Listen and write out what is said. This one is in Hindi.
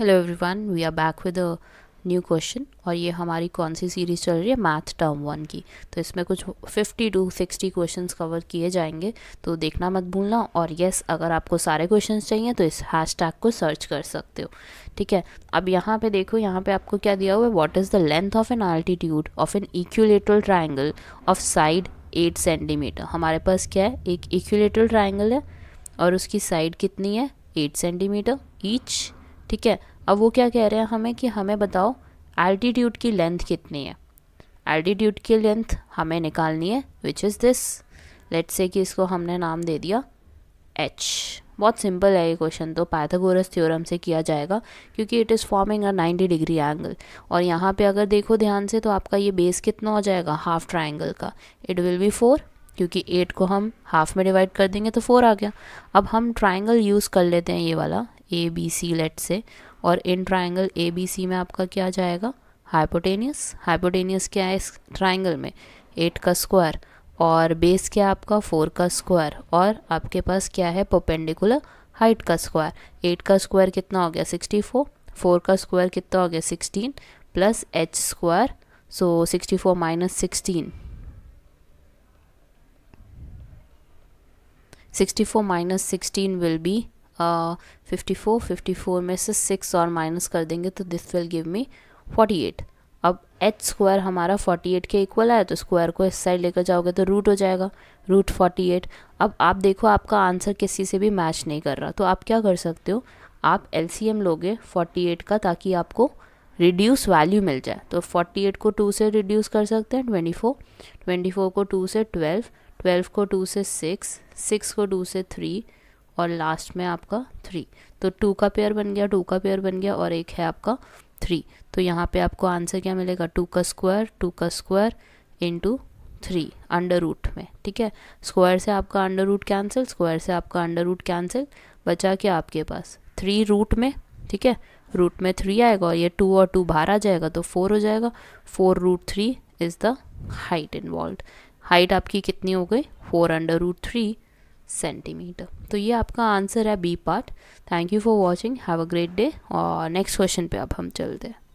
hello everyone we are back with a new question और ये हमारी कौन सी सीरीज़ चल रही है मैथ टर्म वन की तो इसमें कुछ fifty two sixty question cover किए जाएंगे तो देखना मत भूलना और येस अगर आपको सारे क्वेश्चन चाहिए तो इस हैश टैग को सर्च कर सकते हो ठीक है अब यहाँ पे देखो यहाँ पे आपको क्या दिया हुआ है what is the length of an altitude of an equilateral triangle of side eight centimetre हमारे पास क्या है एक इक्यूलेटरल ट्राइंगल है और उसकी साइड कितनी है एट सेंटीमीटर ईच ठीक है अब वो क्या कह रहे हैं हमें कि हमें बताओ एल्टीट्यूड की लेंथ कितनी है एल्टीट्यूड की लेंथ हमें निकालनी है which is this let's say कि इसको हमने नाम दे दिया एच बहुत सिंपल है ये क्वेश्चन तो पैथागोरस थ्योरम से किया जाएगा क्योंकि it is forming a 90 degree angle और यहाँ पे अगर देखो ध्यान से तो आपका ये बेस कितना हो जाएगा हाफ ट्राइंगल का इट विल बी फोर क्योंकि एट को हम हाफ में डिवाइड कर देंगे तो फोर आ गया अब हम ट्राइंगल यूज़ कर लेते हैं ये वाला ए बी सी लेट से और in triangle A B C में आपका क्या जाएगा हाइपोटेनियस हाइपोटेनियस क्या है इस ट्राइंगल में एट का स्क्वायर और बेस क्या है आपका फोर का स्क्वायर और आपके पास क्या है पोपेंडिकुलर हाइट का स्क्वायर एट का स्क्वायर कितना हो गया सिक्सटी फोर फोर का स्क्वायर कितना हो गया sixteen plus H square so sixty four minus sixteen sixty four minus sixteen will be fifty four fifty four में से सिक्स और माइनस कर देंगे तो this will give me forty eight अब एच स्क्वायर हमारा फोर्टी एट के इक्वल है तो स्क्वायर को इस साइड लेकर जाओगे तो रूट हो जाएगा रूट फोर्टी एट अब आप देखो आपका आंसर किसी से भी मैच नहीं कर रहा तो आप क्या कर सकते हो आप एल सी एम लोगे फोर्टी एट का ताकि आपको रिड्यूस वैल्यू मिल जाए तो फोर्टी एट को टू से रिड्यूस कर सकते हैं ट्वेंटी फोर ट्वेंटी फोर को टू से ट्वेल्व ट्वेल्व को टू से सिक्स सिक्स को टू से थ्री और लास्ट में आपका थ्री तो टू का पेयर बन गया टू का पेयर बन गया और एक है आपका थ्री तो यहाँ पे आपको आंसर क्या मिलेगा टू का स्क्वायर टू का square into three under root में ठीक है स्क्वायर से आपका अंडर रूट कैंसिल स्क्वायर से आपका अंडर रूट कैंसिल बचा क्या आपके पास थ्री रूट में ठीक है रूट में थ्री आएगा और ये टू और टू बाहर आ जाएगा तो फोर हो जाएगा four root three is the height involve height आपकी कितनी हो गई four under root three centimetre तो ये आपका आंसर है B part thank you for watching have a great day और नेक्स्ट क्वेश्चन पे अब हम चलते हैं